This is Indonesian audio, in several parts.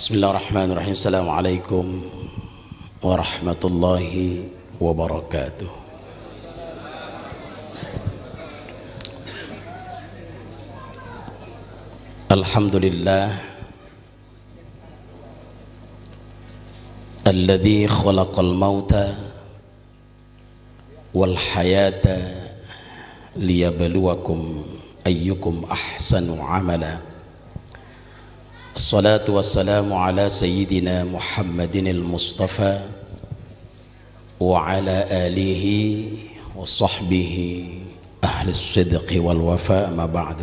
بسم الله الرحمن الرحيم السلام عليكم ورحمة الله وبركاته الحمد لله الذي خلق الموت والحياة ليبلوكم أيكم أحسن عملاً الصلاة والسلام على سيدنا محمد المصطفى وعلى آله وصحبه أهل الصدق والوفاء ما بعد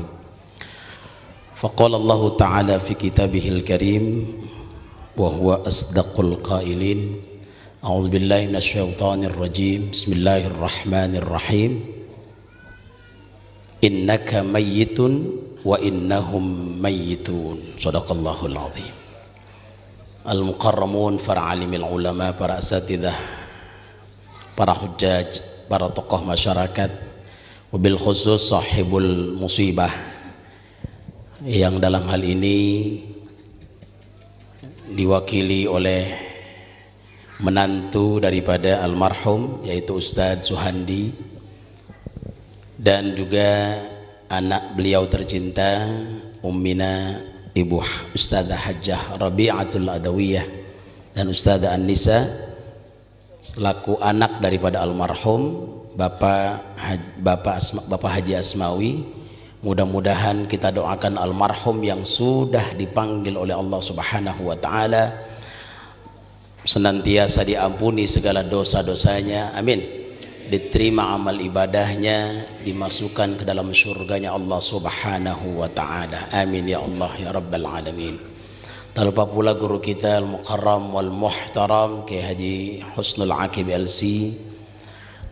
فقال الله تعالى في كتابه الكريم وهو أصدق القائلين أعوذ بالله من الشيطان الرجيم بسم الله الرحمن الرحيم إنك ميت wa innahum mayyitun sadaqallahul azim al muqarramun para alimil ulama para asatidah para hujjaj para tokoh masyarakat wabil khusus sahibul musibah yang dalam hal ini diwakili oleh menantu daripada almarhum yaitu Ustadz Suhandi dan juga anak beliau tercinta Ummina Ibu Ustazah Hajjah Rabi'atul Adawiyah dan Ustazah An-Nisa selaku anak daripada almarhum Bapak Bapak Asma, Bapak Haji Asmawi mudah-mudahan kita doakan almarhum yang sudah dipanggil oleh Allah Subhanahu wa taala senantiasa diampuni segala dosa-dosanya amin diterima amal ibadahnya dimasukkan ke dalam surganya Allah subhanahu wa ta'ala amin ya Allah ya Rabbal Alamin tak lupa pula guru kita al-mukarram wal-muhtaram Kiai Haji Husnul Akib LC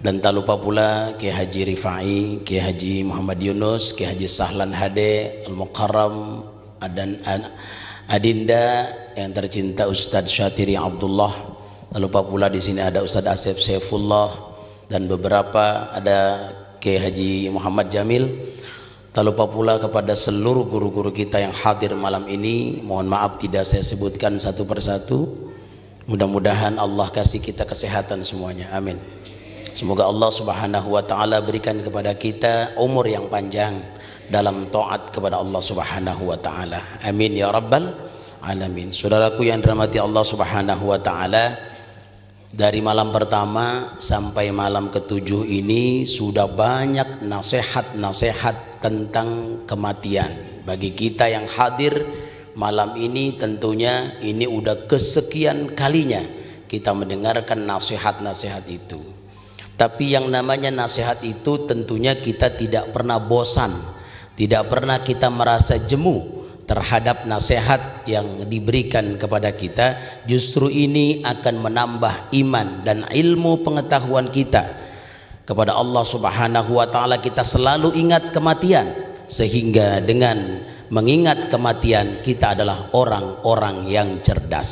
dan tak lupa pula Kiai Haji Rifai Kiai Haji Muhammad Yunus Kiai Haji Sahlan Hade al-mukarram dan Adinda yang tercinta Ustadz Syatiri Abdullah tak lupa pula di sini ada Ustadz Asep Saifullah dan beberapa ada Kiai Haji Muhammad Jamil tak lupa pula kepada seluruh guru-guru kita yang hadir malam ini mohon maaf tidak saya sebutkan satu persatu mudah-mudahan Allah kasih kita kesehatan semuanya amin semoga Allah subhanahu wa ta'ala berikan kepada kita umur yang panjang dalam taat kepada Allah subhanahu wa ta'ala amin ya rabbal alamin saudaraku yang dirahmati Allah subhanahu wa ta'ala dari malam pertama sampai malam ketujuh ini sudah banyak nasihat-nasihat tentang kematian. Bagi kita yang hadir malam ini tentunya ini udah kesekian kalinya kita mendengarkan nasihat-nasihat itu. Tapi yang namanya nasihat itu tentunya kita tidak pernah bosan, tidak pernah kita merasa jemu terhadap nasihat yang diberikan kepada kita justru ini akan menambah iman dan ilmu pengetahuan kita kepada Allah Subhanahu wa taala kita selalu ingat kematian sehingga dengan mengingat kematian kita adalah orang-orang yang cerdas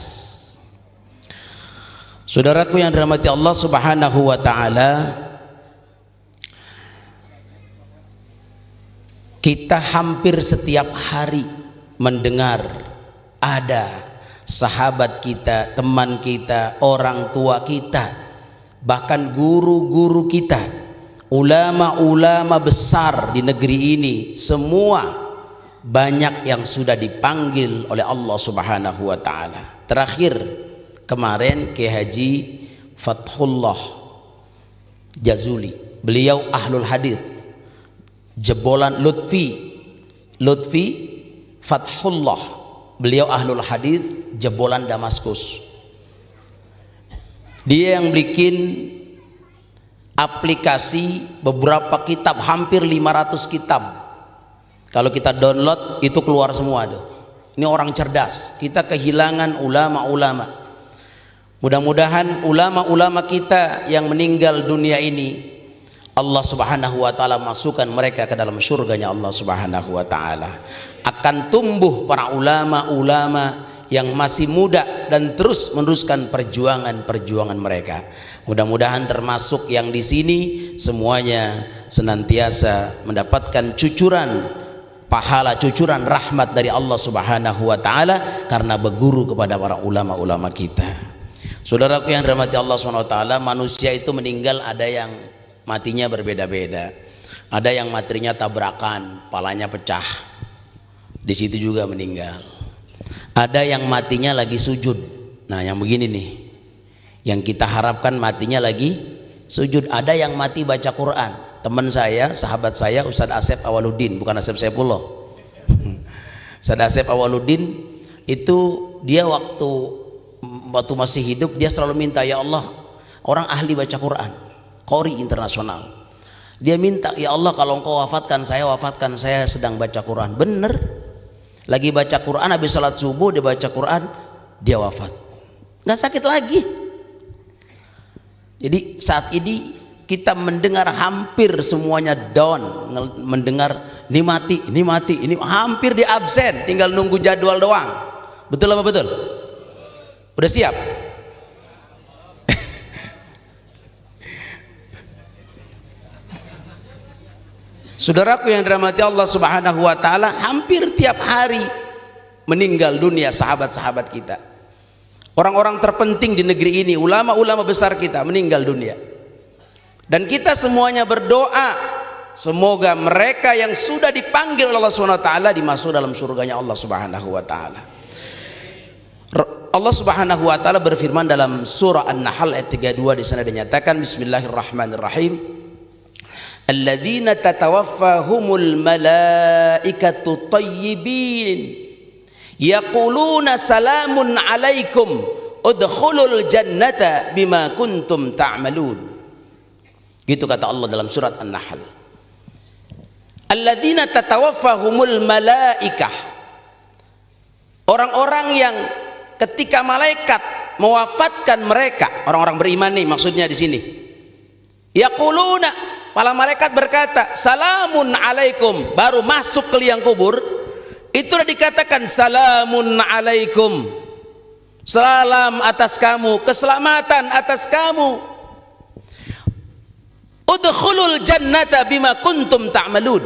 Saudaraku yang dirahmati Allah Subhanahu wa taala kita hampir setiap hari mendengar ada sahabat kita, teman kita, orang tua kita, bahkan guru-guru kita, ulama-ulama besar di negeri ini semua banyak yang sudah dipanggil oleh Allah Subhanahu wa taala. Terakhir kemarin Ki Haji Fathullah Jazuli, beliau ahlul hadis jebolan Lutfi. Lutfi Fathullah beliau ahlul hadith jebolan Damaskus dia yang bikin aplikasi beberapa kitab hampir 500 kitab kalau kita download itu keluar semua tuh ini orang cerdas kita kehilangan ulama-ulama mudah-mudahan ulama-ulama kita yang meninggal dunia ini Allah Subhanahu wa taala masukkan mereka ke dalam surganya Allah Subhanahu wa taala. Akan tumbuh para ulama-ulama yang masih muda dan terus meneruskan perjuangan-perjuangan mereka. Mudah-mudahan termasuk yang di sini semuanya senantiasa mendapatkan cucuran pahala cucuran rahmat dari Allah Subhanahu wa taala karena berguru kepada para ulama-ulama kita. Saudaraku yang dirahmati Allah Subhanahu wa taala, manusia itu meninggal ada yang matinya berbeda-beda. Ada yang matinya tabrakan, palanya pecah. Di situ juga meninggal. Ada yang matinya lagi sujud. Nah, yang begini nih. Yang kita harapkan matinya lagi sujud. Ada yang mati baca Quran. Teman saya, sahabat saya Ustaz Asep Awaluddin, bukan Asep Saifullah. Ustaz Asep Awaluddin itu dia waktu waktu masih hidup dia selalu minta ya Allah orang ahli baca Quran Kori internasional. Dia minta, "Ya Allah, kalau Engkau wafatkan saya, wafatkan saya sedang baca Quran." Bener. Lagi baca Quran habis salat subuh dia baca Quran, dia wafat. Nggak sakit lagi. Jadi saat ini kita mendengar hampir semuanya down, mendengar ini mati, ini mati, ini hampir di absen, tinggal nunggu jadwal doang. Betul apa betul? Udah siap? Saudaraku yang dirahmati Allah Subhanahu wa taala, hampir tiap hari meninggal dunia sahabat-sahabat kita. Orang-orang terpenting di negeri ini, ulama-ulama besar kita meninggal dunia. Dan kita semuanya berdoa semoga mereka yang sudah dipanggil oleh Allah Subhanahu wa taala dimasuk dalam surganya Allah Subhanahu wa taala. Allah Subhanahu wa taala berfirman dalam surah An-Nahl ayat 32 di sana dinyatakan bismillahirrahmanirrahim alladzina tatawaffahumul malaikatu tayyibin yaquluna salamun alaikum udkhulul jannata bima kuntum ta'malun gitu kata Allah dalam surat An-Nahl alladzina tatawaffahumul malaikah orang-orang yang ketika malaikat mewafatkan mereka orang-orang beriman nih maksudnya di sini yaquluna malah malaikat berkata salamun alaikum baru masuk ke liang kubur itu sudah dikatakan salamun alaikum salam atas kamu keselamatan atas kamu udkhulul jannata bima kuntum ta'malun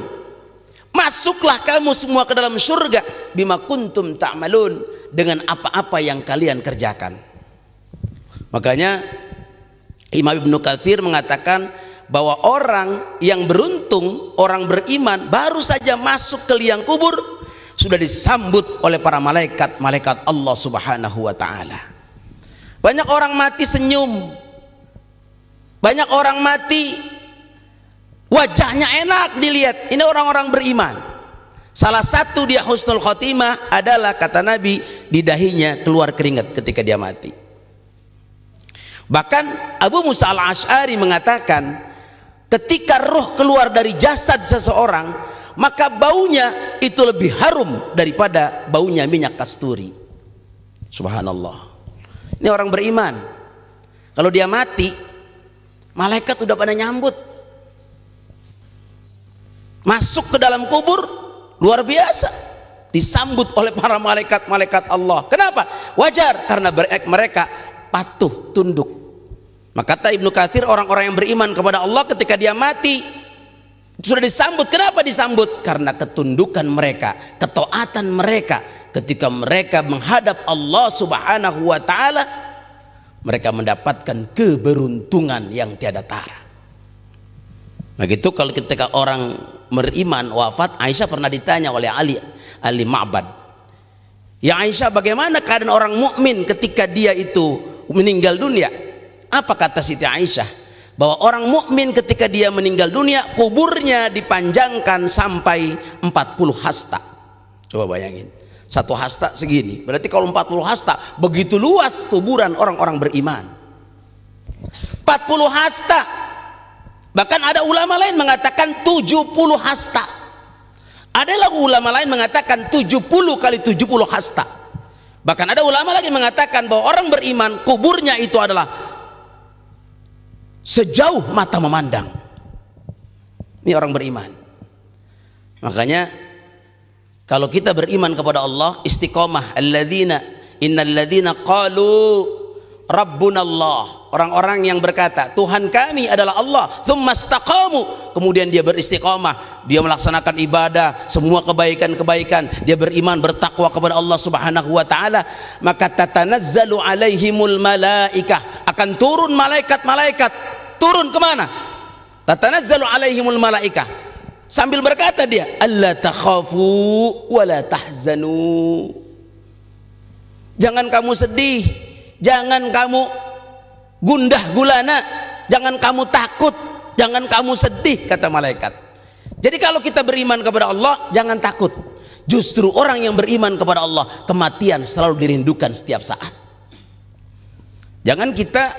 masuklah kamu semua ke dalam surga bima kuntum ta'malun dengan apa-apa yang kalian kerjakan makanya Imam Ibnu Katsir mengatakan bahwa orang yang beruntung, orang beriman baru saja masuk ke liang kubur sudah disambut oleh para malaikat-malaikat Allah Subhanahu wa taala. Banyak orang mati senyum. Banyak orang mati wajahnya enak dilihat. Ini orang-orang beriman. Salah satu dia husnul khotimah adalah kata Nabi di dahinya keluar keringat ketika dia mati. Bahkan Abu Musa al-Ash'ari mengatakan ketika roh keluar dari jasad seseorang maka baunya itu lebih harum daripada baunya minyak kasturi subhanallah ini orang beriman kalau dia mati malaikat udah pada nyambut masuk ke dalam kubur luar biasa disambut oleh para malaikat-malaikat Allah kenapa? wajar karena mereka patuh tunduk maka kata Ibnu Kathir orang-orang yang beriman kepada Allah ketika dia mati sudah disambut. Kenapa disambut? Karena ketundukan mereka, ketaatan mereka ketika mereka menghadap Allah Subhanahu wa taala mereka mendapatkan keberuntungan yang tiada tara. Begitu kalau ketika orang beriman wafat Aisyah pernah ditanya oleh Ali Ali Ma'bad. Ya Aisyah bagaimana keadaan orang mukmin ketika dia itu meninggal dunia? Apa kata Siti Aisyah? Bahwa orang mukmin ketika dia meninggal dunia, kuburnya dipanjangkan sampai 40 hasta. Coba bayangin. Satu hasta segini. Berarti kalau 40 hasta, begitu luas kuburan orang-orang beriman. 40 hasta. Bahkan ada ulama lain mengatakan 70 hasta. Ada lagi ulama lain mengatakan 70 kali 70 hasta. Bahkan ada ulama lagi mengatakan bahwa orang beriman kuburnya itu adalah sejauh mata memandang. Ini orang beriman. Makanya kalau kita beriman kepada Allah istiqomah alladzina innalladzina qalu rabbuna Allah orang-orang yang berkata Tuhan kami adalah Allah thumma istaqamu kemudian dia beristiqomah dia melaksanakan ibadah semua kebaikan-kebaikan dia beriman bertakwa kepada Allah Subhanahu wa taala maka tatanazzalu alaihimul malaikah akan turun malaikat-malaikat turun kemana? Tatanazzalu alaihimul malaika. Sambil berkata dia, "Allah takhafu wa la tahzanu." Jangan kamu sedih, jangan kamu gundah gulana, jangan kamu takut, jangan kamu sedih kata malaikat. Jadi kalau kita beriman kepada Allah, jangan takut. Justru orang yang beriman kepada Allah, kematian selalu dirindukan setiap saat. Jangan kita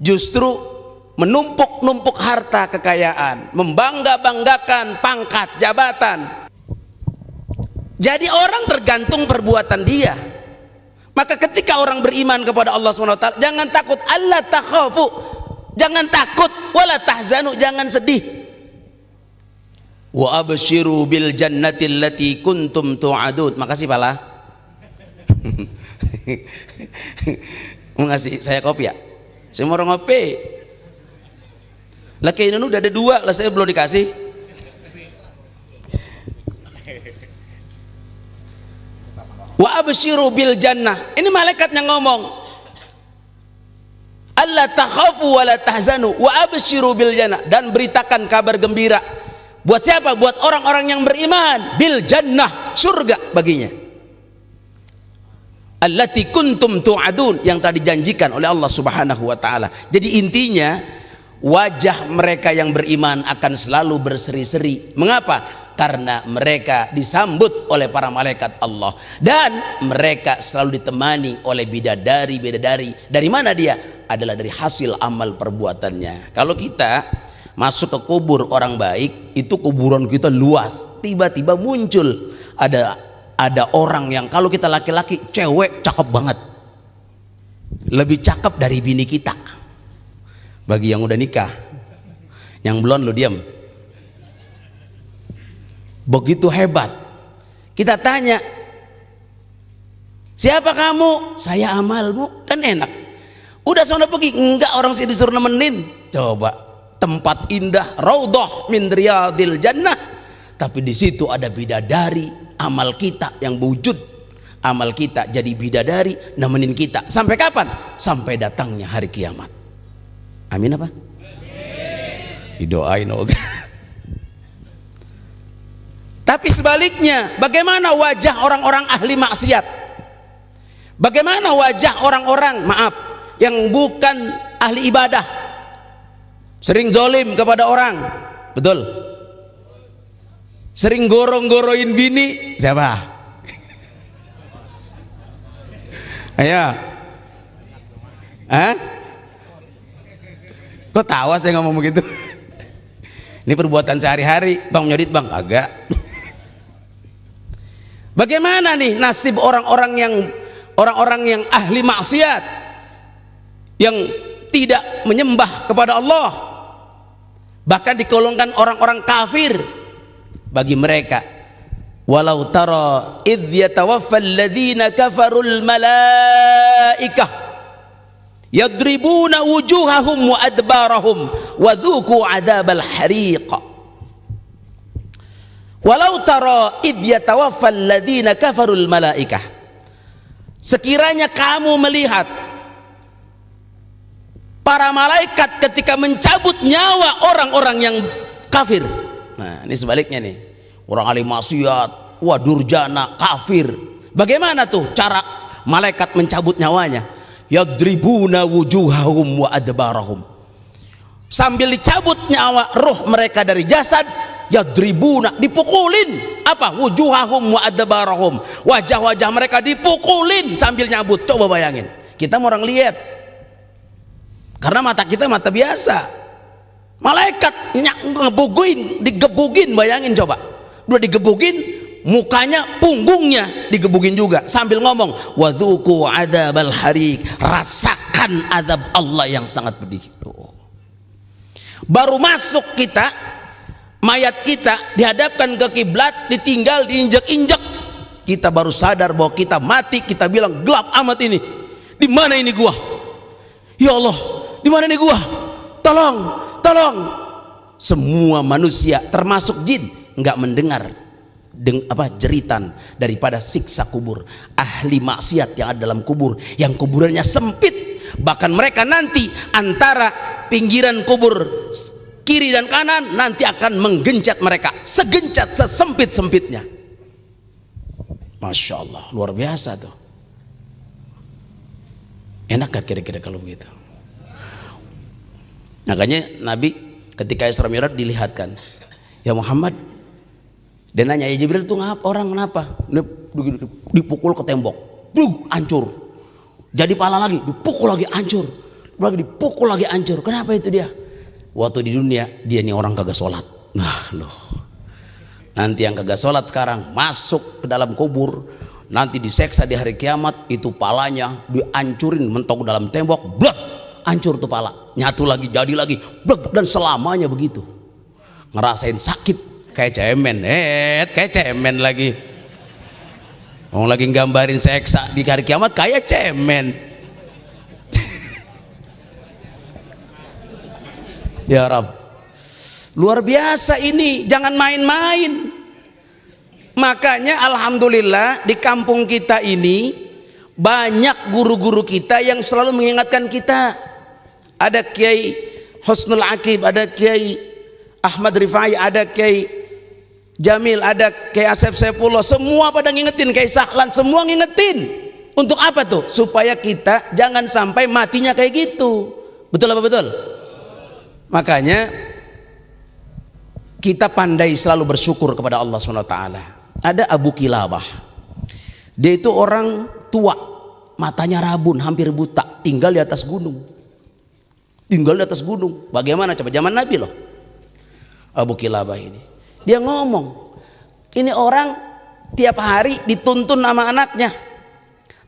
justru menumpuk-numpuk harta kekayaan, membangga-banggakan pangkat, jabatan. Jadi orang tergantung perbuatan dia. Maka ketika orang beriman kepada Allah SWT, jangan takut Allah takhafu, jangan takut wala tahzanu, jangan sedih. Wa abshiru bil jannati allati kuntum tu'adun. Makasih pala. Mau ngasih saya kopi ya? Semua orang kopi lah ini udah ada dua lah saya belum dikasih wa abshiru bil jannah ini malaikat yang ngomong Allah takhafu wa la tahzanu wa abshiru bil jannah dan beritakan kabar gembira buat siapa buat orang-orang yang beriman bil jannah surga baginya allati kuntum tu'adun yang tadi dijanjikan oleh Allah Subhanahu wa taala. Jadi intinya wajah mereka yang beriman akan selalu berseri-seri. Mengapa? Karena mereka disambut oleh para malaikat Allah dan mereka selalu ditemani oleh bidadari-bidadari. Dari mana dia? Adalah dari hasil amal perbuatannya. Kalau kita masuk ke kubur orang baik, itu kuburan kita luas. Tiba-tiba muncul ada ada orang yang kalau kita laki-laki, cewek cakep banget. Lebih cakep dari bini kita bagi yang udah nikah. Yang belum lo diam. Begitu hebat. Kita tanya, Siapa kamu? Saya amalmu. Kan enak. Udah sana pergi. Enggak orang sih disuruh nemenin. Coba. Tempat indah. Raudah min riyadil jannah. Tapi di situ ada bidadari. Amal kita yang wujud. Amal kita jadi bidadari. Nemenin kita. Sampai kapan? Sampai datangnya hari kiamat. Amin apa? Didoain oke. Tapi sebaliknya, bagaimana wajah orang-orang ahli maksiat? Bagaimana wajah orang-orang, maaf, yang bukan ahli ibadah? Sering zolim kepada orang, betul? Sering gorong-goroin bini, siapa? Ayo. Hah? Kok tawa saya ngomong begitu? Ini perbuatan sehari-hari. Bang nyodit bang, agak. Bagaimana nih nasib orang-orang yang orang-orang yang ahli maksiat yang tidak menyembah kepada Allah bahkan dikolongkan orang-orang kafir bagi mereka walau tara idh yatawaffal ladzina kafarul malaikah yadribuna wujuhahum wa adbarahum wa dhuku adzabal hariq walau tara id yatawaffal ladina kafarul malaikah sekiranya kamu melihat para malaikat ketika mencabut nyawa orang-orang yang kafir nah ini sebaliknya nih orang alim maksiat wah durjana kafir bagaimana tuh cara malaikat mencabut nyawanya yadribuna wujuhahum wa adbarahum sambil dicabut nyawa roh mereka dari jasad yadribuna dipukulin apa wujuhahum wa adbarahum wajah-wajah mereka dipukulin sambil nyabut coba bayangin kita mau orang lihat karena mata kita mata biasa malaikat nyak ngebuguin digebugin bayangin coba udah digebugin mukanya punggungnya digebukin juga sambil ngomong wadzuku adzabal harik rasakan azab Allah yang sangat pedih Tuh. baru masuk kita mayat kita dihadapkan ke kiblat ditinggal diinjak-injak kita baru sadar bahwa kita mati kita bilang gelap amat ini di mana ini gua ya Allah di mana ini gua tolong tolong semua manusia termasuk jin nggak mendengar deng, apa jeritan daripada siksa kubur ahli maksiat yang ada dalam kubur yang kuburannya sempit bahkan mereka nanti antara pinggiran kubur kiri dan kanan nanti akan menggencet mereka segencat sesempit-sempitnya Masya Allah luar biasa tuh enak gak kira-kira kalau begitu makanya Nabi ketika Isra Mi'raj dilihatkan ya Muhammad dan nanya, ya Jibril tuh ngap, orang kenapa? Dipukul ke tembok, Blug, hancur. Jadi pala lagi, dipukul lagi ancur Lagi dipukul lagi ancur Kenapa itu dia? Waktu di dunia, dia nih orang kagak sholat. Nah loh. Nanti yang kagak sholat sekarang masuk ke dalam kubur. Nanti diseksa di hari kiamat, itu palanya diancurin mentok dalam tembok. Blak, ancur tuh pala. Nyatu lagi, jadi lagi. Blak, dan selamanya begitu. Ngerasain sakit, kayak cemen eh kayak cemen lagi mau lagi gambarin seksa di hari kiamat kayak cemen ya Rab luar biasa ini jangan main-main makanya Alhamdulillah di kampung kita ini banyak guru-guru kita yang selalu mengingatkan kita ada Kiai Husnul Akib ada Kiai Ahmad Rifai ada Kiai Jamil, ada kayak Asep Sepulo semua pada ngingetin kayak Sahlan, semua ngingetin. Untuk apa tuh? Supaya kita jangan sampai matinya kayak gitu. Betul apa betul? Makanya kita pandai selalu bersyukur kepada Allah SWT. Ada Abu Kilabah. Dia itu orang tua, matanya rabun, hampir buta, tinggal di atas gunung. Tinggal di atas gunung. Bagaimana coba zaman Nabi loh. Abu Kilabah ini dia ngomong, ini orang tiap hari dituntun nama anaknya.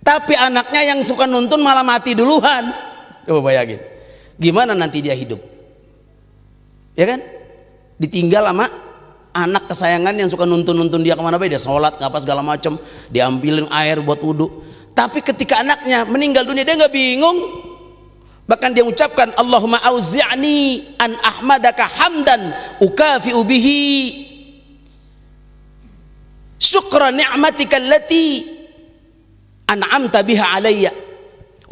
Tapi anaknya yang suka nuntun malah mati duluan. Coba bayangin. Gimana nanti dia hidup? Ya kan? Ditinggal sama anak kesayangan yang suka nuntun-nuntun dia kemana baik dia sholat ngapa segala macem diambilin air buat wudhu tapi ketika anaknya meninggal dunia dia nggak bingung Bahkan dia ucapkan Allahumma auzi'ni an ahmadaka hamdan ukafi'u bihi syukra ni'matika allati an'amta biha alayya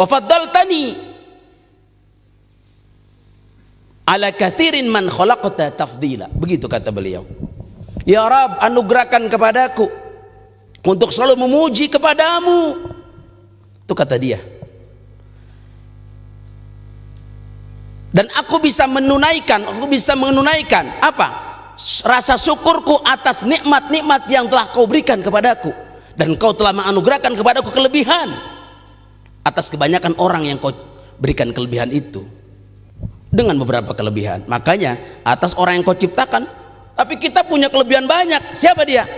wa faddaltani ala kathirin man khalaqta tafdila begitu kata beliau ya rab anugerahkan kepadaku untuk selalu memuji kepadamu itu kata dia dan aku bisa menunaikan aku bisa menunaikan apa rasa syukurku atas nikmat-nikmat yang telah kau berikan kepadaku dan kau telah menganugerahkan kepadaku kelebihan atas kebanyakan orang yang kau berikan kelebihan itu dengan beberapa kelebihan makanya atas orang yang kau ciptakan tapi kita punya kelebihan banyak siapa dia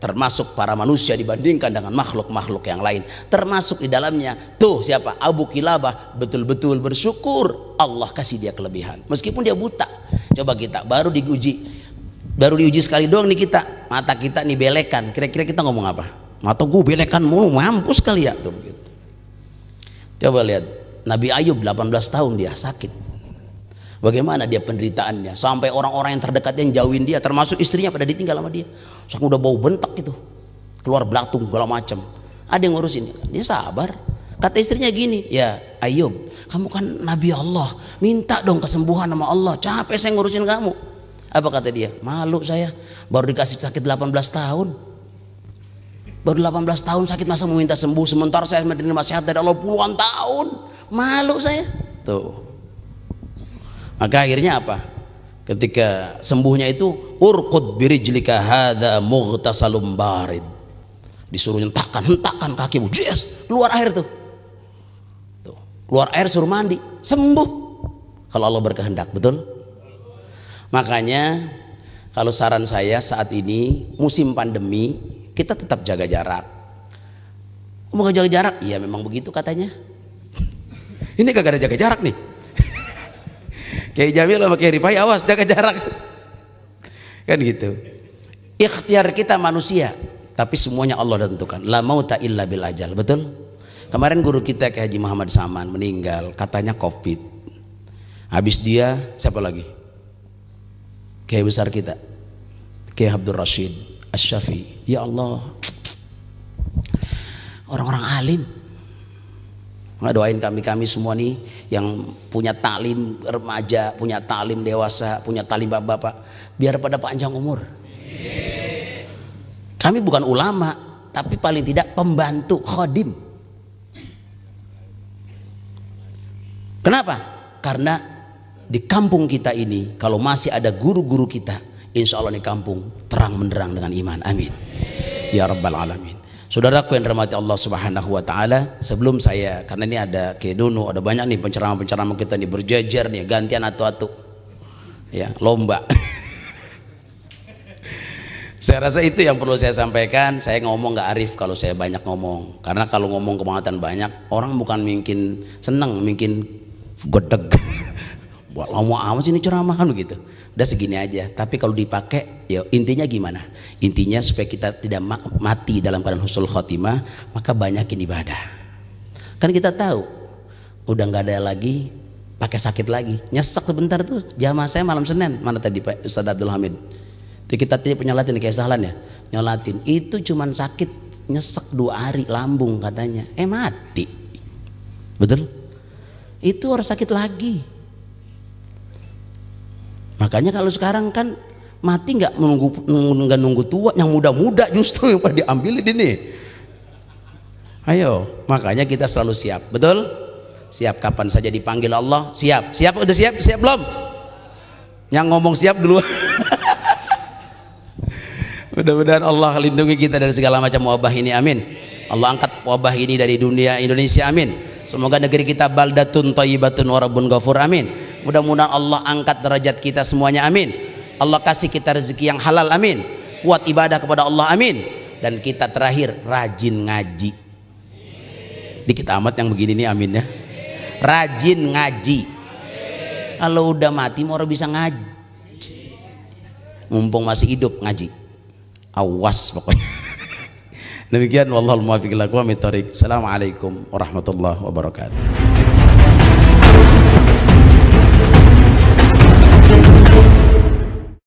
termasuk para manusia dibandingkan dengan makhluk-makhluk yang lain termasuk di dalamnya tuh siapa Abu Kilabah betul-betul bersyukur Allah kasih dia kelebihan meskipun dia buta coba kita baru diuji baru diuji sekali doang nih kita mata kita nih belekan kira-kira kita ngomong apa mata gue belekan mulu mampus kali ya tuh gitu. coba lihat Nabi Ayub 18 tahun dia sakit Bagaimana dia penderitaannya sampai orang-orang yang terdekat yang jauhin dia termasuk istrinya pada ditinggal sama dia. Sang udah bau bentak gitu. Keluar belatung segala macam. Ada yang ngurusin. Dia sabar. Kata istrinya gini, ya Ayub, kamu kan Nabi Allah, minta dong kesembuhan sama Allah. Capek saya ngurusin kamu. Apa kata dia? Malu saya, baru dikasih sakit 18 tahun. Baru 18 tahun sakit masa meminta sembuh, sementara saya menerima sehat dari Allah puluhan tahun. Malu saya. Tuh, maka akhirnya apa? Ketika sembuhnya itu urqud birijlika hadza mughtasalum barid. Disuruh hentakan, hentakan kaki Yes, keluar air tuh. Tuh, keluar air suruh mandi, sembuh. Kalau Allah berkehendak, betul? Makanya kalau saran saya saat ini musim pandemi kita tetap jaga jarak. Mau jaga jarak? Iya memang begitu katanya. Ini gak ada jaga jarak nih. Kiai Jamil sama Kiai Rifai awas jaga jarak. Kan gitu. Ikhtiar kita manusia, tapi semuanya Allah tentukan. La mauta illa bil ajal, betul? Kemarin guru kita Kiai Haji Muhammad Saman meninggal, katanya Covid. Habis dia siapa lagi? Kiai besar kita. Kiai Abdul Rashid asy Syafi. Ya Allah. Orang-orang alim. Nggak doain kami-kami semua nih yang punya talim remaja, punya talim dewasa, punya talim bapak-bapak, biar pada panjang umur. Kami bukan ulama, tapi paling tidak pembantu khodim. Kenapa? Karena di kampung kita ini, kalau masih ada guru-guru kita, insya Allah di kampung terang menderang dengan iman. Amin. Ya Rabbal Alamin. Saudaraku yang dirahmati Allah Subhanahu wa taala, sebelum saya karena ini ada Kedunu, ada banyak nih penceramah-penceramah kita nih berjejer nih gantian atu-atu. Ya, lomba. saya rasa itu yang perlu saya sampaikan. Saya ngomong nggak arif kalau saya banyak ngomong. Karena kalau ngomong kemahatan banyak, orang bukan mungkin senang, mungkin gedeg. Buat lama amat ceramah kan begitu udah segini aja tapi kalau dipakai ya intinya gimana intinya supaya kita tidak mati dalam keadaan husul khotimah maka banyakin ibadah kan kita tahu udah nggak ada lagi pakai sakit lagi nyesek sebentar tuh jamaah saya malam Senin mana tadi Pak Ustaz Abdul Hamid itu kita tidak punya latin kayak sahlan ya nyolatin itu cuman sakit nyesek dua hari lambung katanya eh mati betul itu harus sakit lagi Makanya kalau sekarang kan mati nggak menunggu nggak nunggu tua, yang muda-muda justru yang pada diambil ini. Ayo, makanya kita selalu siap, betul? Siap kapan saja dipanggil Allah, siap. Siap udah siap, siap belum? Yang ngomong siap dulu. Mudah-mudahan Allah lindungi kita dari segala macam wabah ini, amin. Allah angkat wabah ini dari dunia Indonesia, amin. Semoga negeri kita baldatun thayyibatun warabun ghafur, amin. Mudah-mudahan Allah angkat derajat kita semuanya. Amin. Allah kasih kita rezeki yang halal. Amin. Kuat ibadah kepada Allah. Amin. Dan kita terakhir rajin ngaji. Di kita amat yang begini nih ya. Rajin ngaji. Kalau udah mati mau bisa ngaji. Mumpung masih hidup ngaji. Awas pokoknya. Demikian wallahul muwaffiq lakum Assalamualaikum warahmatullahi wabarakatuh.